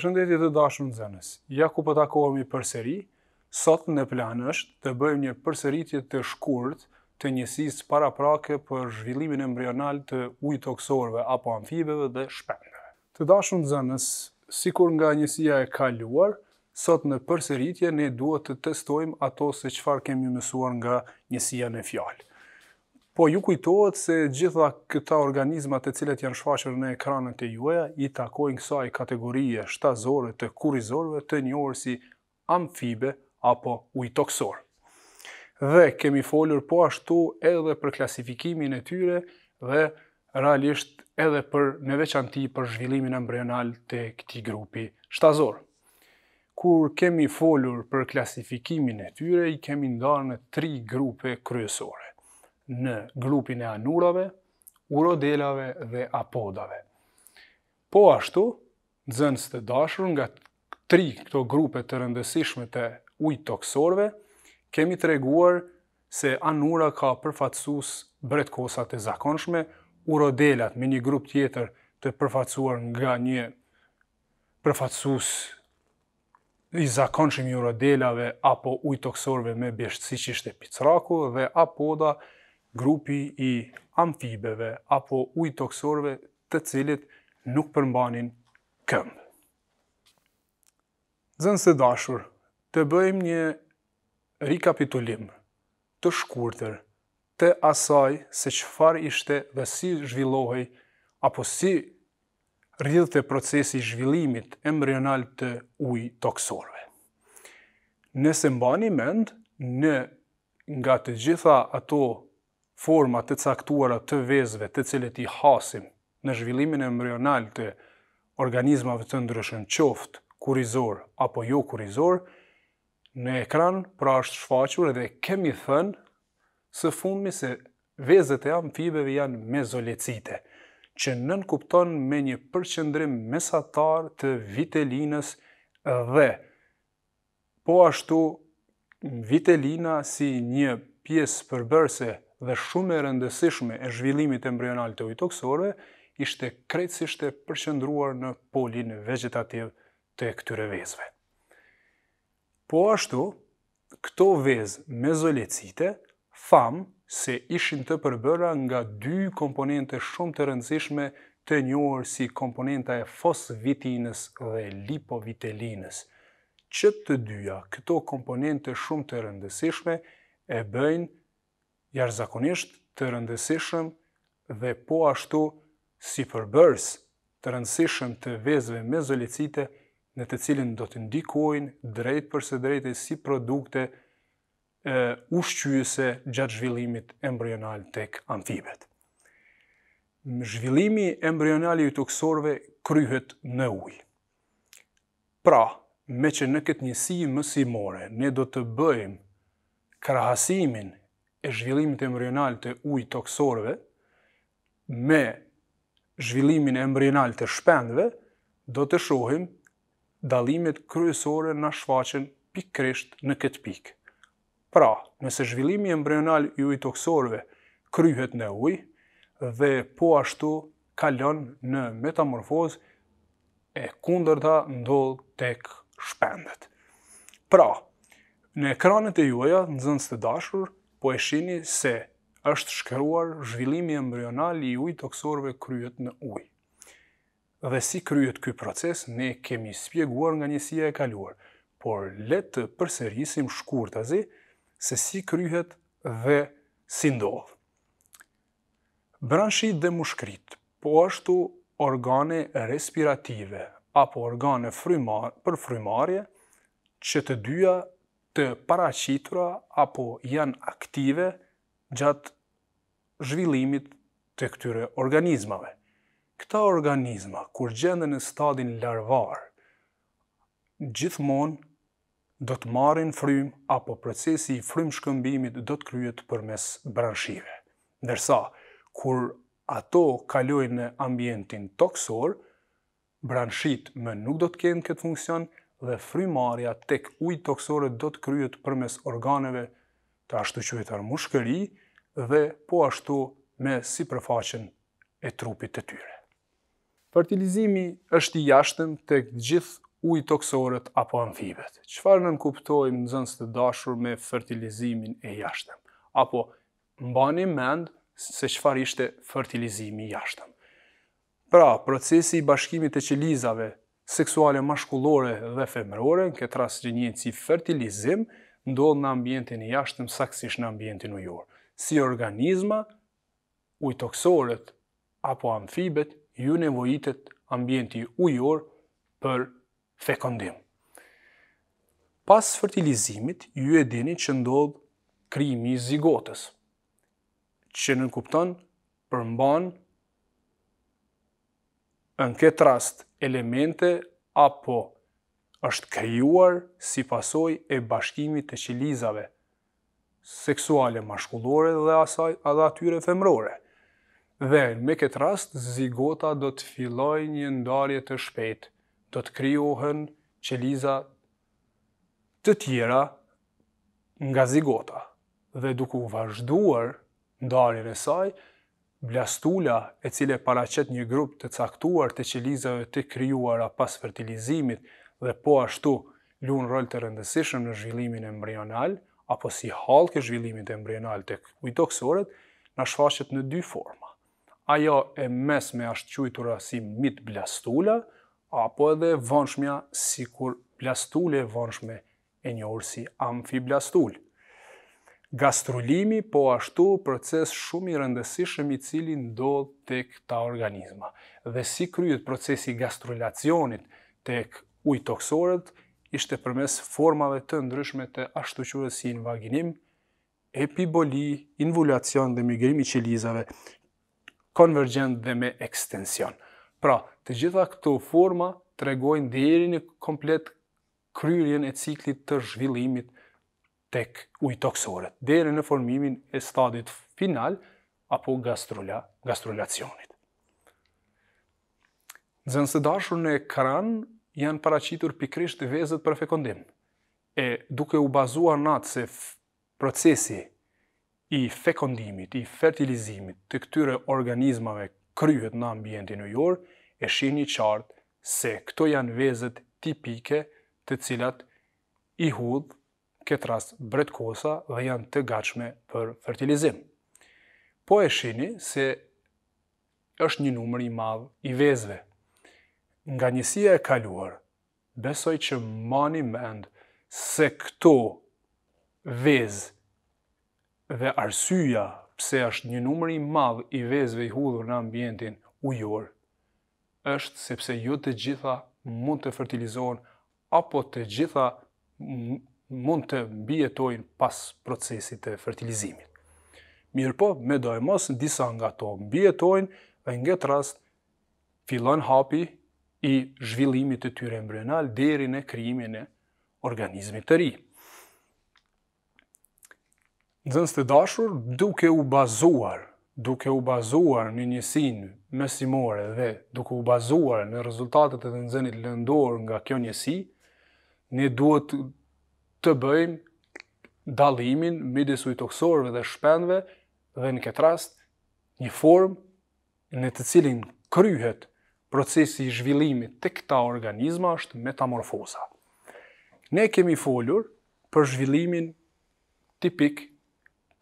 Përshëndetje të dashur nxënës. Ja ku po takohemi përsëri. Sot në plan është të bëjmë një përsëritje të shkurtë të njësisë paraprake për zhvillimin embrional të ujit apo amfibeve dhe shpendëve. Të dashur nxënës, sikur nga njësia e kaluar, sot në përsëritje ne duhet të testojmë ato se çfarë kemi mësuar nga njësia në fjalë. Po ju kujtohet se gjitha këta organizmat e cilet janë shfaqër në ekranën të juaja, i takojnë kësaj kategorie shtazore të kurizorve të një si amfibe apo ujtoksor. Dhe kemi folur po ashtu edhe për klasifikimin e tyre dhe realisht edhe për në veçanti për zhvillimin embrional të këti grupi shtazor. Kur kemi folur për klasifikimin e tyre, i kemi ndarë në tri grupe kryesore në grupin e anurave, urodelave dhe apodave. Po ashtu, nxënës të dashur nga tri këto grupe të rëndësishme të ujtë toksorve, kemi treguar se anura ka përfatsus bretkosat e zakonshme, urodelat me një grup tjetër të përfatsuar nga një përfatsus i zakonshme i urodelave apo ujtë toksorve me bjeshtësi që ishte picraku dhe apoda nështë grupi i amfibeve apo ujtoksorve të cilit nuk përmbanin këmbë. Zënë se dashur, të bëjmë një rikapitulim të shkurëtër të asaj se qëfar ishte dhe si zhvillohej apo si rrjedh të procesi zhvillimit embrional të ujë toksorve. Nëse mbani mend, në nga të gjitha ato format të caktuara të vezve të cilët i hasim në zhvillimin e embrional të organizmave të ndryshën qoft, kurizor apo jo kurizor, në ekran pra është shfaqur edhe kemi thënë së fundmi se vezet e amfibeve janë mezolecite, që nënkupton me një përqendrim mesatar të vitelinës dhe po ashtu vitelina si një pjesë përbërse dhe shumë e rëndësishme e zhvillimit embrional të ujtoksore, ishte krejtësisht e përqendruar në polin vegetativ të këtyre vezëve. Po ashtu, këto vezë mezolecite famë se ishin të përbëra nga dy komponente shumë të rëndësishme të njohur si komponenta e fosvitinës dhe lipovitelinës. Që të dyja, këto komponente shumë të rëndësishme e bëjnë jash zakonisht të rëndësishëm dhe po ashtu si përbërës të rëndësishëm të vezve me zolicite në të cilin do të ndikojnë drejt përse drejt e si produkte e, ushqyjëse gjatë zhvillimit embryonal të ek amfibet. Zhvillimi embryonal i të kësorve kryhet në ujë. Pra, me që në këtë njësi mësimore, ne do të bëjmë krahasimin e zhvillimit embrional të ujë toksorëve me zhvillimin embrional të shpendëve, do të shohim dalimet kryesore në shfaqen pikrisht në këtë pikë. Pra, nëse zhvillimi embrional i ujë toksorëve kryhet në ujë dhe po ashtu kalon në metamorfozë e kundërta ndodh tek shpendët. Pra, në ekranet e juaja, në zënës të dashur, po e shini se është shkëruar zhvillimi embryonal i ujtë oksorve kryet në ujë. Dhe si kryhet ky proces, ne kemi spjeguar nga njësia e kaluar, por letë të përsërisim shkurtazi se si kryhet dhe si ndodh. Branshi dhe mushkrit, po ashtu organe respirative apo organe fryma, për që të dyja të paraqitura apo janë aktive gjatë zhvillimit të këtyre organizmave. Këta organizma, kur gjende në stadin larvar, gjithmonë do të marrin frym apo procesi i frym shkëmbimit do të kryet për mes branshive. Ndërsa, kur ato kalojnë në ambientin toksor, branshit më nuk do të kenë këtë funksion dhe frymarrja tek ujë toksore do të kryhet përmes organeve të ashtu quajtur mushkëri dhe po ashtu me sipërfaqen e trupit të tyre. Fertilizimi është i jashtëm tek gjithë ujë apo amfibet. Çfarë nën kuptojmë nxënës të dashur me fertilizimin e jashtëm? Apo mbani mend se çfarë ishte fertilizimi i jashtëm? Pra, procesi i bashkimit të qelizave seksuale mashkullore dhe femërore, në këtë rast që njënë si fertilizim, ndodhë në ambientin i jashtëm saksish në ambientin ujor. Si organizma, ujtoksoret apo amfibet, ju nevojitet ambienti ujor për fekondim. Pas fertilizimit, ju e dini që ndodhë krimi i zigotës, që nënkupton përmban në këtë rast elemente apo është krijuar si pasoj e bashkimit të qilizave seksuale maskullore dhe asaj edhe atyre femrore. Dhe me këtë rast zigota do të fillojë një ndarje të shpejtë, do të krijohen qeliza të tjera nga zigota dhe duke u vazhduar ndarjen e saj, Blastula, e cile paracet një grup të caktuar të qelizave të kryuara pas fertilizimit dhe po ashtu lunë rol të rëndësishëm në zhvillimin e embrional, apo si halkë e zhvillimit e embrional të kujtoksoret, në shfaqet në dy forma. Ajo e mes me ashtë quajtura si mit blastula, apo edhe vonshmja si kur blastule vonshme e njohër si amfiblastul gastrulimi, po ashtu proces shumë i rëndësishëm i cili ndodh tek ta organizma. Dhe si kryhet procesi gastrulacionit tek ujtoksorët, ishte përmes formave të ndryshme të ashtu qërës si invaginim, epiboli, involacion dhe migrim i qelizave, konvergent dhe me ekstension. Pra, të gjitha këto forma të regojnë dhe në komplet kryrjen e ciklit të zhvillimit tek ujtoksoret, dere në formimin e stadit final apo gastrolacionit. Zënë dashur në ekran janë paracitur pikrisht vezet për fekondim, e duke u bazuar natë se procesi i fekondimit, i fertilizimit të këtyre organizmave kryhet në ambientin ujor, e shini qartë se këto janë vezet tipike të cilat i hudhë këtë rast kosa dhe janë të gatshme për fertilizim. Po e shini se është një numër i madh i vezëve. Nga njësia e kaluar, besoj që mani mend se këto vezë dhe arsyja pse është një numër i madh i vezëve i hudhur në ambientin ujor është sepse jo të gjitha mund të fertilizohen apo të gjitha mund të mbijetojnë pas procesit të fertilizimit. Mirë po, me do e mos në disa nga to mbijetojnë dhe nga të rast filon hapi i zhvillimit të tyre embrional deri në kryimin e organizmit të ri. Nëzënës të dashur, duke u bazuar, duke u bazuar në njësin mesimore dhe duke u bazuar në rezultatet e nëzënit lëndor nga kjo njësi, ne duhet të bëjmë dalimin midis ujtoksorëve dhe shpendve dhe në këtë rast një formë në të cilin kryhet procesi i zhvillimit të këta organizma është metamorfoza. Ne kemi folur për zhvillimin tipik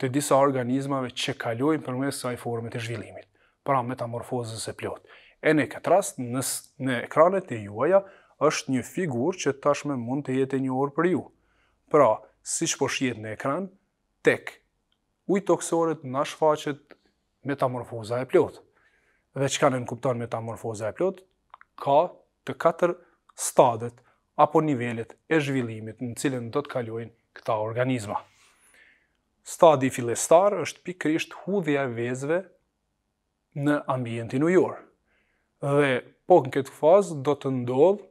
të disa organizmave që kalojnë për mes saj formet e zhvillimit, pra metamorfozës e plot. E në këtë rast, në, ekranet e juaja, është një figur që tashme mund të jetë një orë për ju. Pra, si që po shjetë në ekran, tek ujtë toksorit në shfaqet metamorfoza e plot. Dhe që kanë nënkuptan metamorfoza e plot, ka të katër stadet apo nivellet e zhvillimit në cilën do të kalojnë këta organizma. Stadi filestar është pikrisht hudhja e vezve në ambientin ujor. Dhe po në këtë fazë do të ndodhë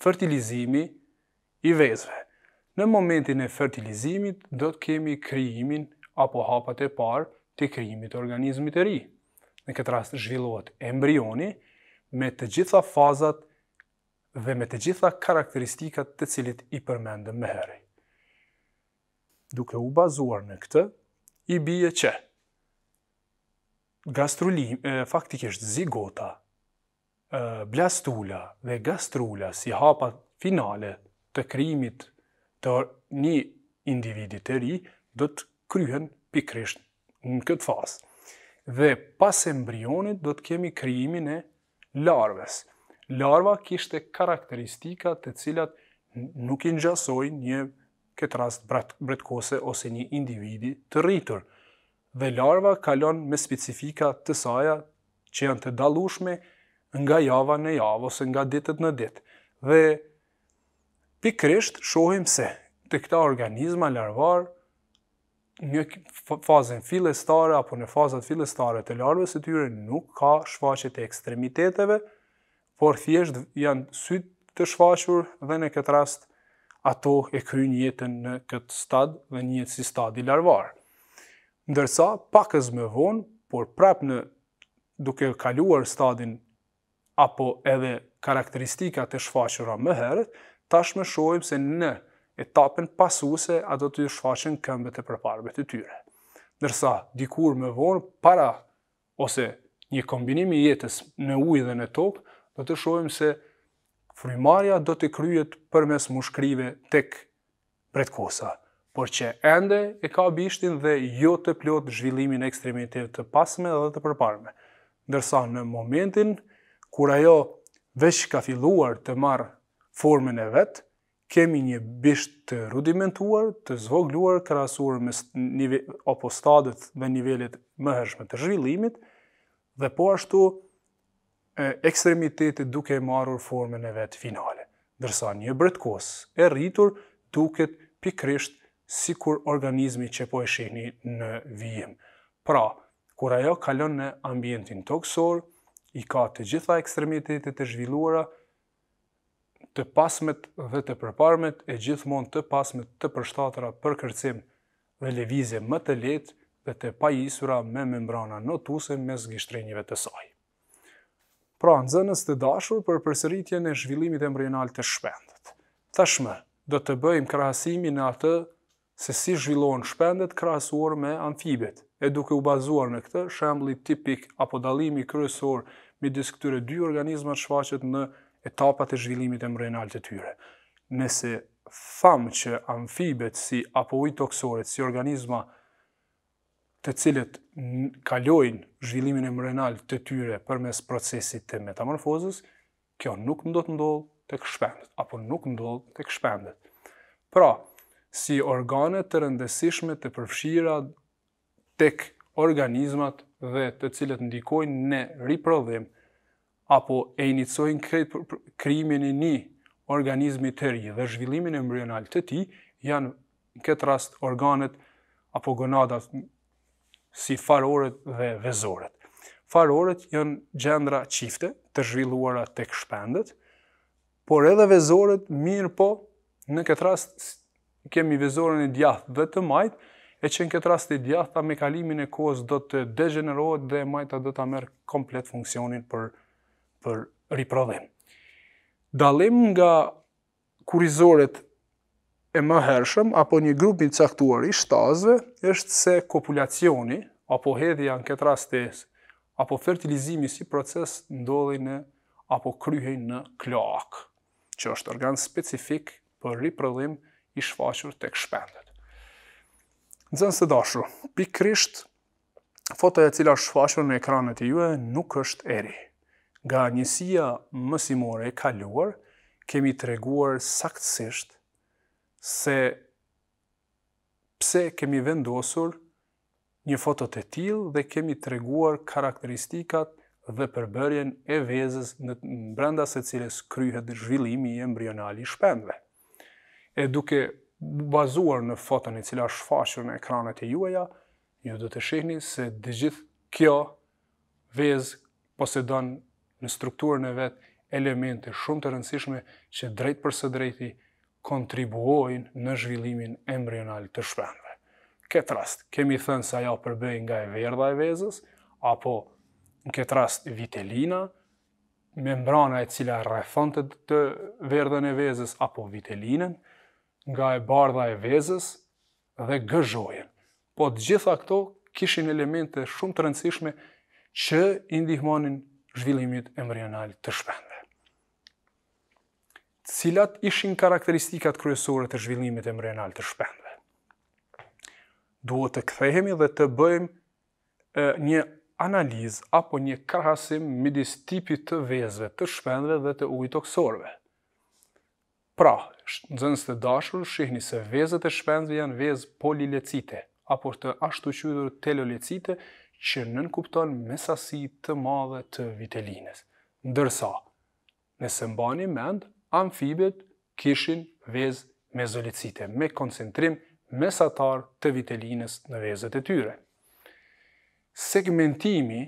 fertilizimi i vezve në momentin e fertilizimit do të kemi krijimin apo hapat e parë të krijimit të organizmit të ri. Në këtë rast zhvillohet embrioni me të gjitha fazat dhe me të gjitha karakteristikat të cilit i përmendëm më herë. Duke u bazuar në këtë, i bie që gastrulim, e, faktikisht zigota, e, blastula dhe gastrula si hapat finale të krijimit të një individi e ri do të kryhen pikrisht në këtë fazë. Dhe pas embrionit do të kemi krijimin e larvës. Larva kishte karakteristika të cilat nuk i ngjasojnë një këtë rast bretkose ose një individi të rritur. Dhe larva kalon me specifika të saja që janë të dalushme nga java në javë ose nga ditët në ditë. Dhe pikrisht shohim se të këta organizma larvar një fazën filestare apo në fazat filestare të larvës e tyre nuk ka shfaqet e ekstremiteteve, por thjesht janë syt të shfaqur dhe në këtë rast ato e kryjnë jetën në këtë stad dhe një si stad i larvar. Ndërsa, pakës më vonë, por prap në duke kaluar stadin apo edhe karakteristikat e shfaqura më herët, tash me shojmë se në etapën pasuse a do të shfaqen këmbët e përparëve të tyre. Nërsa, dikur me vonë, para ose një kombinimi jetës në ujë dhe në tokë, do të shojmë se frimarja do të kryet përmes mushkrive tek kosa, por që ende e ka bishtin dhe jo të plot zhvillimin ekstremitiv të pasme dhe të përparme. Ndërsa në momentin, kur ajo veç ka filluar të marrë, formën e vet, kemi një bisht të rudimentuar, të zvogluar, krasuar me nive, apo stadet dhe nivellit më hershme të zhvillimit, dhe po ashtu e, ekstremitetit duke e marur formën e vet finale. Dërsa një bretkos e rritur duket pikrisht si kur organizmi që po e shihni në vijim. Pra, kur ajo kalon në ambientin toksor, i ka të gjitha ekstremitetit të zhvilluara, të pasmet dhe të përparmet e gjithmonë të pasmet të përshtatra për kërcim dhe levizje më të letë dhe të pajisura me membrana notuse me zgishtrenjive të saj. Pra, nëzënës të dashur për përsëritje në zhvillimit e mbrional të shpendet. Tashme, do të bëjmë krahasimi në atë se si zhvillohen shpendet krahasuar me amfibet, e duke u bazuar në këtë shemblit tipik apo dalimi kryesor midis këtyre dy organizmat shfaqet në etapat e zhvillimit e mrenal të tyre. Nëse thamë që amfibet si apo i toksoret, si organizma të cilët kalojnë zhvillimin e mrenal të tyre për mes procesit të metamorfozës, kjo nuk më do të ndodhë të këshpendet, apo nuk më do të këshpendet. Pra, si organet të rëndësishme të përfshira tek organizmat dhe të cilët ndikojnë në riprodhim, apo e inicojnë krimin e një organizmi të ri dhe zhvillimin e mbrional të ti, janë në këtë rast organet apo gonadat si faroret dhe vezoret. Faroret janë gjendra qifte të zhvilluara të këshpendet, por edhe vezoret mirë po në këtë rast kemi vezoren e djath dhe të majt, e që në këtë rast e djath, ta me kalimin e kohës do të degenerohet dhe majta do të merë komplet funksionin për për riprodhim. Dalim nga kurizoret e më hershëm, apo një grupin caktuar i shtazve, është se kopulacioni, apo hedhja në këtë rastes, apo fertilizimi si proces ndodhi në, apo kryhej në kloak, që është organ specifik për riprodhim i shfaqur të këshpendet. Në zënë së dashru, pikrisht, fotoja cila është në ekranet i juve nuk është eri. Nga njësia mësimore e kaluar, kemi të reguar saktësisht se pse kemi vendosur një fotot e til dhe kemi të reguar karakteristikat dhe përbërjen e vezës në brenda se cilës kryhet zhvillimi i embrionali shpendve. E duke bazuar në foton e cila shfashur në ekranet e juaja, ju do të shihni se dhe gjithë kjo vezë posedon në strukturën e vetë elemente shumë të rëndësishme që drejt për së drejti kontribuojnë në zhvillimin embrional të shpendve. Këtë rast, kemi thënë se ajo përbëjnë nga e verdha e vezës, apo në këtë rast vitelina, membrana e cila rrethon të, të verdhën e vezës apo vitelinën, nga e bardha e vezës dhe gëzhojën. Po të gjitha këto kishin elemente shumë të rëndësishme që i ndihmonin zhvillimit embrional të shpendëve. Cilat ishin karakteristikat kryesore të zhvillimit embrional të shpendëve? Duhet të kthehemi dhe të bëjmë e, një analiz apo një krahasim midis tipit të vezëve të shpendëve dhe të ujit oksorëve. Pra, nxënës të dashur, shihni se vezët e shpendëve janë vezë polilecite apo të ashtu quajtur telolecite, që nën kupton sasi të madhe të vitelinës. Ndërsa, nëse mbani mend, amfibet kishin vez me zolicite, me koncentrim mesatar të vitelinës në vezet e tyre. Segmentimi,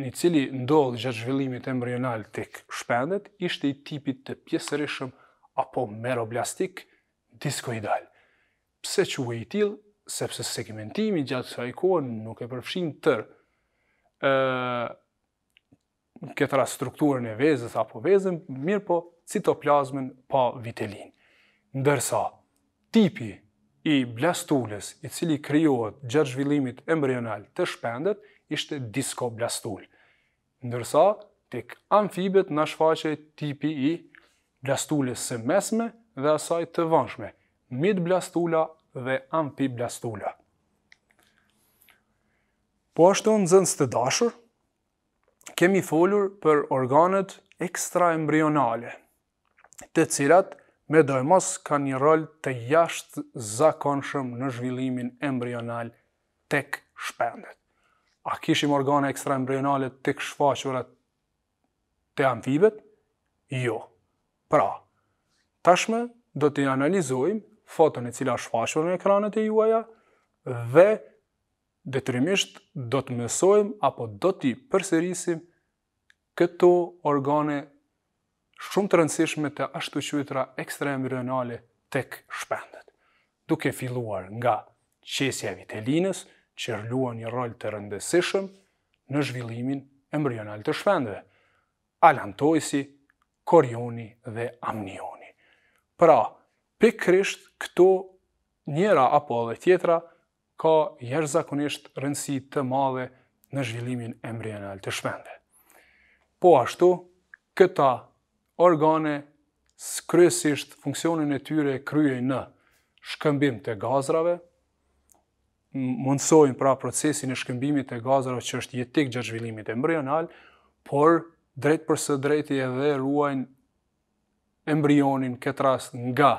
një cili ndodhë gjatë zhvillimit embrional të shpendet, ishte i tipit të pjesërishëm apo meroblastik diskoidal. Pse që u e i tilë, sepse segmentimi gjatë kësaj kohë nuk e përfshin tërë ë këtëra strukturën e vezës apo vezën, mirë po citoplazmën pa vitelin. Ndërsa, tipi i blastules i cili kryohet gjatë zhvillimit embrional të shpendet, ishte diskoblastul. Ndërsa, tek amfibet në shfaqe tipi i blastules së mesme dhe asaj të vanshme. Mid blastula dhe amfiblastula. Po ashtu në zënës të dashur, kemi folur për organet ekstraembrionale, të cilat me dojmos ka një rol të jasht zakonshëm në zhvillimin embrional tek shpendet. A kishim organe ekstraembrionale tek shfaqurat të amfibet? Jo. Pra, tashme do të analizojmë foton e cila është fashuar në ekranet e juaja dhe detyrimisht do të mësojmë apo do ti përsërisim këto organe shumë të rëndësishme të ashtuquajtura ekstrem renale tek shpendët. Duke filluar nga qesja e vitelinës, që luan një rol të rëndësishëm në zhvillimin embrional të shpendëve, alantojsi, korioni dhe amnioni. Pra pikrisht këto njëra apo dhe tjetra ka jeshtë zakonisht rëndësi të madhe në zhvillimin embryonal të shpende. Po ashtu, këta organe së kryesisht funksionin e tyre kryen në shkëmbim të gazrave, mundsojnë pra procesin e shkëmbimit të gazrave që është jetik gjatë zhvillimit embryonal, por drejt për së drejti edhe ruajnë embryonin këtë rast nga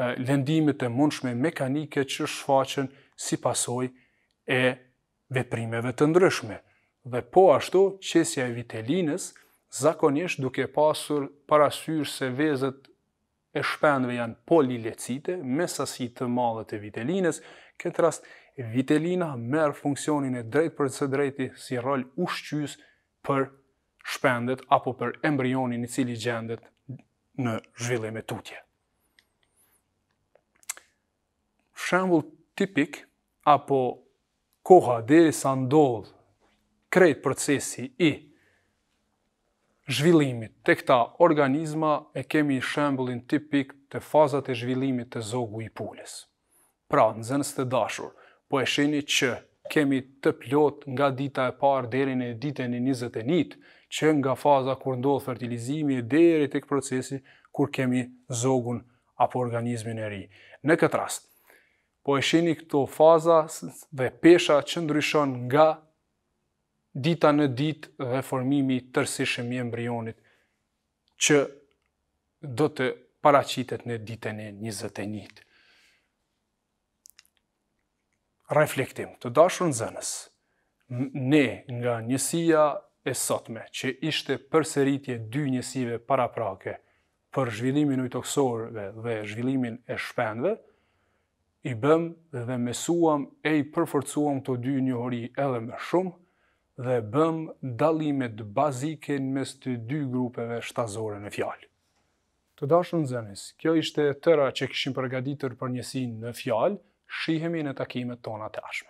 lëndimet e mundshme mekanike që shfaqen si pasoj e veprimeve të ndryshme. Dhe po ashtu, qesja e vitelinës, zakonisht duke pasur parasyr se vezet e shpendve janë polilecite, me sasi të malët e vitelinës, këtë rast, vitelina merë funksionin e drejt për së drejti si rol ushqys për shpendet apo për embrionin i cili gjendet në zhvillim e tutje. Shembul tipik apo koha deri sa ndodh krejt procesi i zhvillimit të këta organizma e kemi shembulin tipik të fazat e zhvillimit të zogu i pulis. Pra, në zënës të dashur, po e sheni që kemi të plot nga dita e parë deri në ditën e njëzët e njët, që nga faza kur ndodh fertilizimi e deri të këtë procesi kur kemi zogun apo organizmin e ri. Në këtë rast po e shini këto faza dhe pesha që ndryshon nga dita në dit dhe formimi tërsishëm i embrionit që do të paracitet në ditën e njëzët e njët. Reflektim, të dashur në zënës, ne nga njësia e sotme, që ishte përseritje dy njësive paraprake për zhvillimin ujtoksorve dhe zhvillimin e shpendve, I bëm dhe mesuam e i përforcuam të dy një hori edhe më shumë dhe bëm dalimet bazike në mes të dy grupeve shtazore në fjallë. Të dashën zënës, kjo ishte tëra që këshim përgaditur për njësin në fjallë, shihemi në takimet tona të ashme.